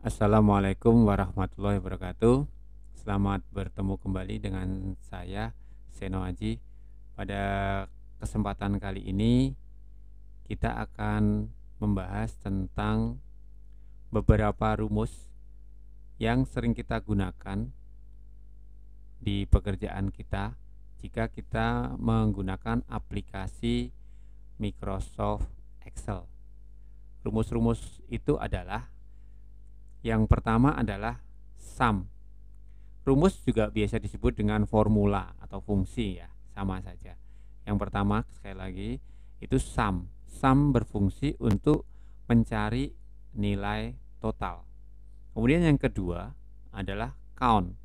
Assalamualaikum warahmatullahi wabarakatuh. Selamat bertemu kembali dengan saya Seno Aji. Pada kesempatan kali ini kita akan membahas tentang beberapa rumus yang sering kita gunakan di pekerjaan kita jika kita menggunakan aplikasi Microsoft Excel. Rumus-rumus itu adalah yang pertama adalah sum. Rumus juga biasa disebut dengan formula atau fungsi ya, sama saja. Yang pertama sekali lagi itu sum. Sum berfungsi untuk mencari nilai total. Kemudian yang kedua adalah count.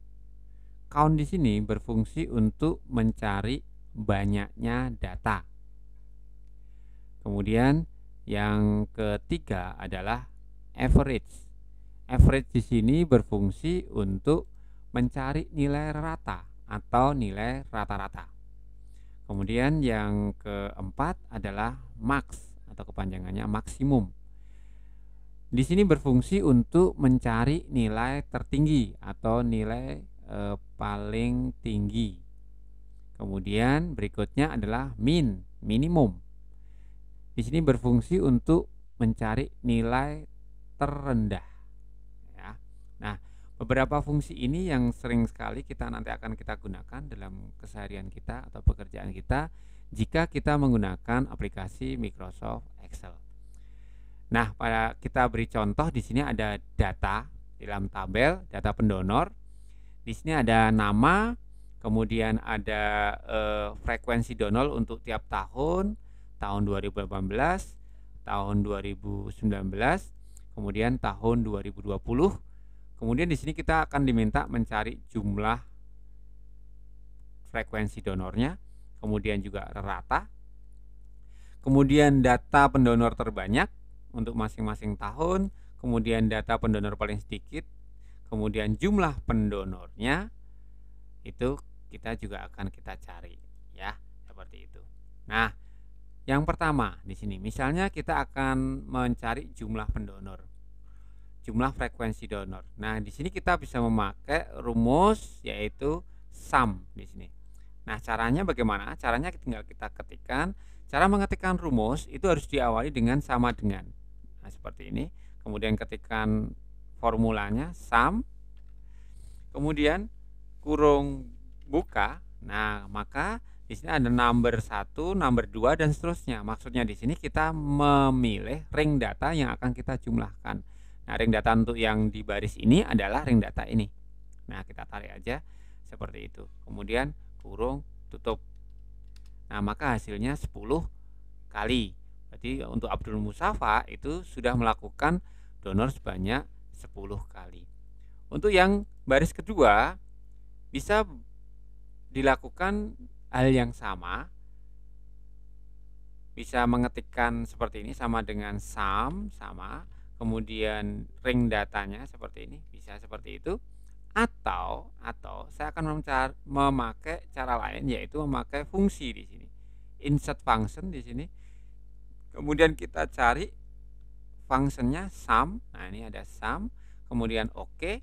Count di sini berfungsi untuk mencari banyaknya data. Kemudian yang ketiga adalah average average di sini berfungsi untuk mencari nilai rata atau nilai rata-rata. Kemudian yang keempat adalah max atau kepanjangannya maksimum. Di sini berfungsi untuk mencari nilai tertinggi atau nilai e, paling tinggi. Kemudian berikutnya adalah min, minimum. Di sini berfungsi untuk mencari nilai terendah. Beberapa fungsi ini yang sering sekali kita nanti akan kita gunakan dalam keseharian kita atau pekerjaan kita jika kita menggunakan aplikasi Microsoft Excel. Nah, pada kita beri contoh di sini ada data dalam tabel data pendonor. Di sini ada nama, kemudian ada e, frekuensi donor untuk tiap tahun, tahun 2018, tahun 2019, kemudian tahun 2020 Kemudian di sini kita akan diminta mencari jumlah frekuensi donornya, kemudian juga rata. Kemudian data pendonor terbanyak untuk masing-masing tahun, kemudian data pendonor paling sedikit, kemudian jumlah pendonornya itu kita juga akan kita cari ya, seperti itu. Nah, yang pertama di sini misalnya kita akan mencari jumlah pendonor jumlah frekuensi donor. Nah, di sini kita bisa memakai rumus yaitu sum di sini. Nah, caranya bagaimana? Caranya tinggal kita ketikkan. Cara mengetikkan rumus itu harus diawali dengan sama dengan. Nah, seperti ini. Kemudian ketikkan formulanya sum. Kemudian kurung buka. Nah, maka di sini ada number 1, number 2 dan seterusnya. Maksudnya di sini kita memilih ring data yang akan kita jumlahkan. Nah, ring data untuk yang di baris ini adalah ring data ini. Nah, kita tarik aja seperti itu. Kemudian kurung tutup. Nah, maka hasilnya 10 kali. Berarti untuk Abdul Musafa itu sudah melakukan donor sebanyak 10 kali. Untuk yang baris kedua bisa dilakukan hal yang sama. Bisa mengetikkan seperti ini sama dengan sum sama kemudian ring datanya seperti ini bisa seperti itu atau atau saya akan memakai cara lain yaitu memakai fungsi di sini insert function di sini kemudian kita cari fungsinya sum nah ini ada sum kemudian oke okay.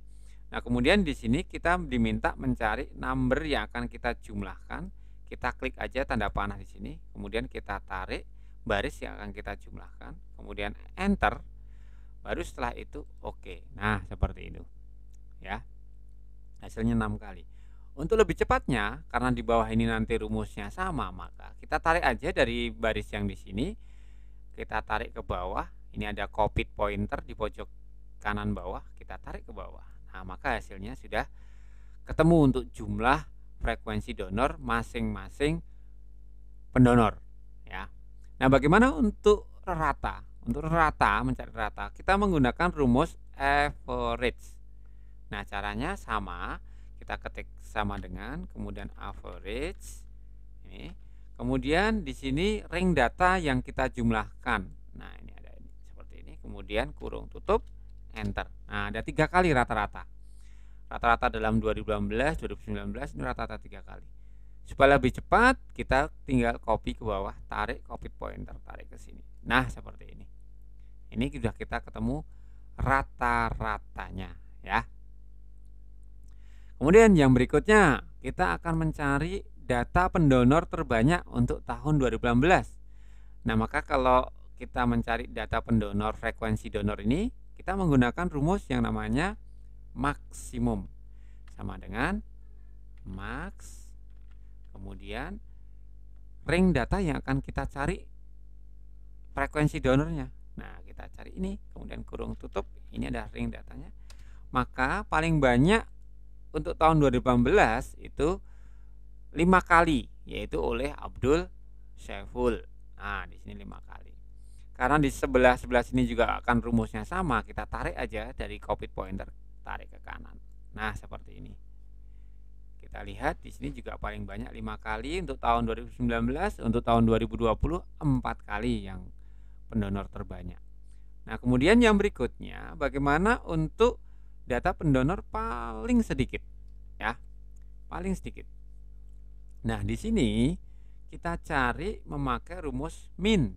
nah kemudian di sini kita diminta mencari number yang akan kita jumlahkan kita klik aja tanda panah di sini kemudian kita tarik baris yang akan kita jumlahkan kemudian enter baru setelah itu oke okay. nah seperti itu ya hasilnya enam kali untuk lebih cepatnya karena di bawah ini nanti rumusnya sama maka kita tarik aja dari baris yang di sini kita tarik ke bawah ini ada copy pointer di pojok kanan bawah kita tarik ke bawah nah maka hasilnya sudah ketemu untuk jumlah frekuensi donor masing-masing pendonor ya nah bagaimana untuk rata untuk rata, mencari rata, kita menggunakan rumus average. Nah, caranya sama, kita ketik sama dengan kemudian average ini. Kemudian di sini ring data yang kita jumlahkan. Nah, ini ada ini seperti ini, kemudian kurung tutup enter. Nah, ada tiga kali rata-rata. Rata-rata dalam sembilan 2019 ini rata-rata tiga kali supaya lebih cepat kita tinggal copy ke bawah tarik copy pointer tarik ke sini nah seperti ini ini sudah kita ketemu rata-ratanya ya kemudian yang berikutnya kita akan mencari data pendonor terbanyak untuk tahun 2018 nah maka kalau kita mencari data pendonor frekuensi donor ini kita menggunakan rumus yang namanya maksimum sama dengan maks kemudian ring data yang akan kita cari frekuensi donornya nah kita cari ini kemudian kurung tutup ini adalah ring datanya maka paling banyak untuk tahun 2018 itu lima kali yaitu oleh Abdul Syaiful nah di sini lima kali karena di sebelah sebelah sini juga akan rumusnya sama kita tarik aja dari copy pointer tarik ke kanan nah seperti ini kita lihat di sini juga paling banyak lima kali untuk tahun 2019 untuk tahun 2020 empat kali yang pendonor terbanyak nah kemudian yang berikutnya bagaimana untuk data pendonor paling sedikit ya paling sedikit nah di sini kita cari memakai rumus min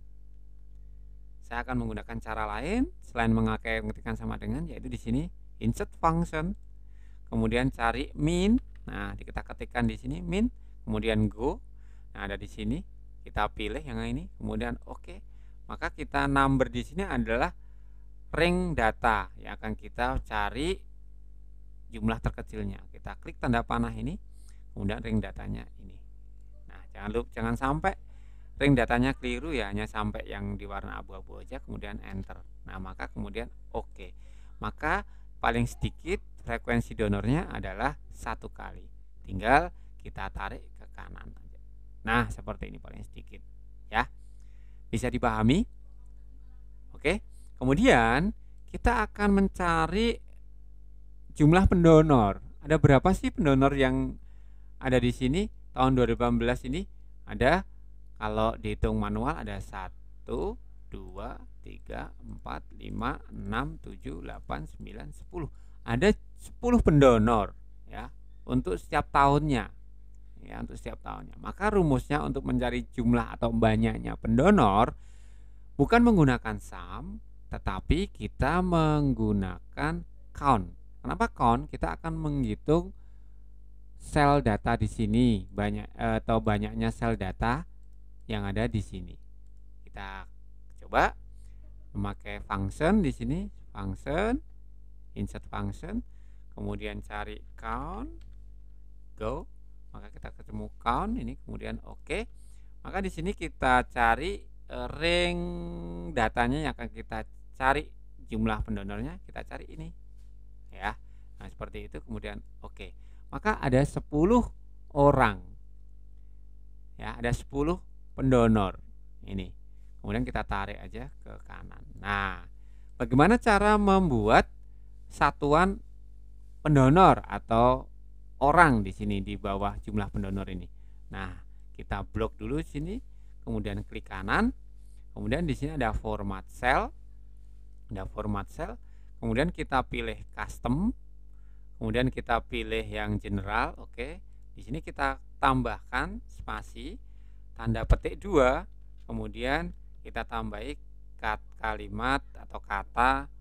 saya akan menggunakan cara lain selain mengakai ketikan sama dengan yaitu di sini insert function kemudian cari min Nah, kita ketikkan di sini min, kemudian go. Nah, ada di sini kita pilih yang ini, kemudian oke. Okay. Maka kita number di sini adalah ring data yang akan kita cari jumlah terkecilnya. Kita klik tanda panah ini, kemudian ring datanya ini. Nah, jangan lupa jangan sampai ring datanya keliru ya, hanya sampai yang di warna abu-abu aja kemudian enter. Nah, maka kemudian oke. Okay. Maka paling sedikit frekuensi donornya adalah satu kali. Tinggal kita tarik ke kanan. aja Nah, seperti ini paling sedikit ya. Bisa dipahami? Oke. Kemudian kita akan mencari jumlah pendonor. Ada berapa sih pendonor yang ada di sini? Tahun 2018 ini ada kalau dihitung manual ada 1 2 3 4 5 6 7 8 9 10. Ada 10 pendonor ya untuk setiap tahunnya ya untuk setiap tahunnya maka rumusnya untuk mencari jumlah atau banyaknya pendonor bukan menggunakan sum tetapi kita menggunakan count kenapa count kita akan menghitung sel data di sini banyak eh, atau banyaknya sel data yang ada di sini kita coba memakai function di sini function insert function kemudian cari count go maka kita ketemu count ini kemudian oke okay. maka di sini kita cari e, ring datanya yang akan kita cari jumlah pendonornya kita cari ini ya nah seperti itu kemudian oke okay. maka ada 10 orang ya ada 10 pendonor ini kemudian kita tarik aja ke kanan nah bagaimana cara membuat satuan pendonor atau orang di sini di bawah jumlah pendonor ini. Nah, kita blok dulu sini, kemudian klik kanan. Kemudian di sini ada format cell. Ada format cell. Kemudian kita pilih custom. Kemudian kita pilih yang general, oke. Di sini kita tambahkan spasi tanda petik 2, kemudian kita tambahi kalimat atau kata